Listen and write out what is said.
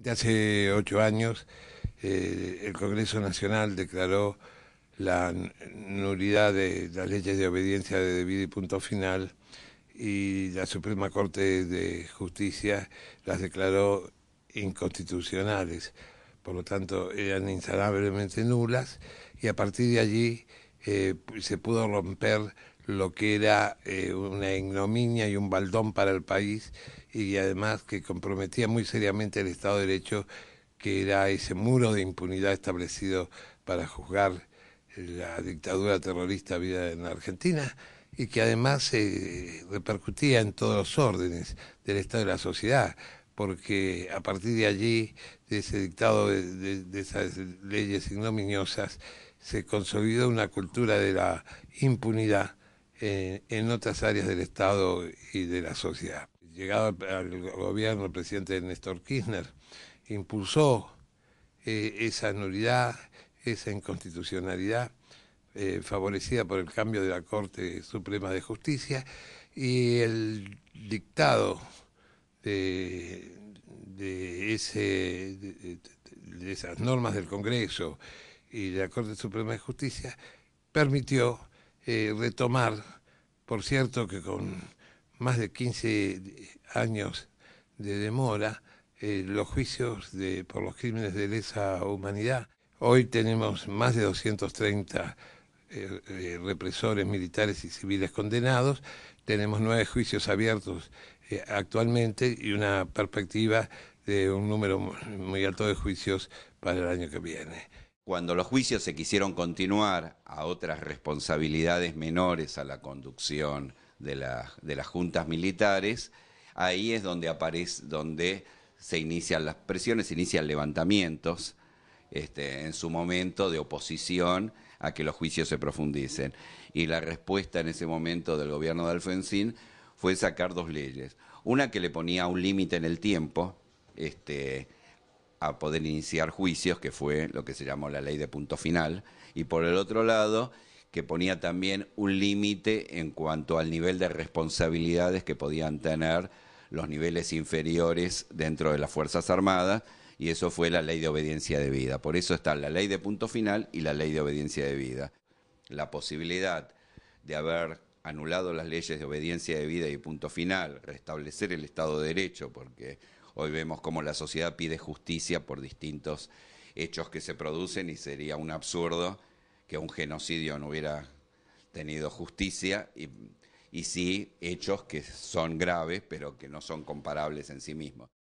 De hace ocho años, eh, el Congreso Nacional declaró la nulidad de las leyes de obediencia de debido y punto final y la Suprema Corte de Justicia las declaró inconstitucionales. Por lo tanto, eran insalablemente nulas y a partir de allí eh, se pudo romper lo que era eh, una ignominia y un baldón para el país y además que comprometía muy seriamente el Estado de Derecho, que era ese muro de impunidad establecido para juzgar la dictadura terrorista vida en Argentina y que además se eh, repercutía en todos los órdenes del Estado de la sociedad, porque a partir de allí, de ese dictado, de esas leyes ignominiosas, se consolidó una cultura de la impunidad eh, en otras áreas del Estado y de la sociedad. Llegado al gobierno, el presidente Néstor Kirchner impulsó eh, esa nulidad, esa inconstitucionalidad eh, favorecida por el cambio de la Corte Suprema de Justicia y el dictado de, esas normas del Congreso y de la Corte Suprema de Justicia permitió retomar por cierto que con más de 15 años de demora, eh, los juicios de, por los crímenes de lesa humanidad, hoy tenemos más de 230 eh, eh, represores militares y civiles condenados, tenemos nueve juicios abiertos actualmente y una perspectiva de un número muy alto de juicios para el año que viene cuando los juicios se quisieron continuar a otras responsabilidades menores a la conducción de, las juntas militares, ahí es donde aparece, donde se inician las presiones, se inician levantamientos este, en su momento de oposición a que los juicios se profundicen. Y la respuesta en ese momento del gobierno de Alfonsín fue sacar dos leyes. Una que le ponía un límite en el tiempo, este, a poder iniciar juicios, que fue lo que se llamó la ley de punto final, y por el otro lado, que ponía también un límite en cuanto al nivel de responsabilidades que podían tener los niveles inferiores dentro de las Fuerzas Armadas, y eso fue la ley de obediencia de vida. Por eso está la ley de punto final y la ley de obediencia de vida. La posibilidad de haber anulado las leyes de obediencia de vida y punto final, restablecer el Estado de Derecho, porque Hoy vemos cómo la sociedad pide justicia por distintos hechos que se producen y sería un absurdo que un genocidio no hubiera tenido justicia y, y sí hechos que son graves pero que no son comparables en sí mismos.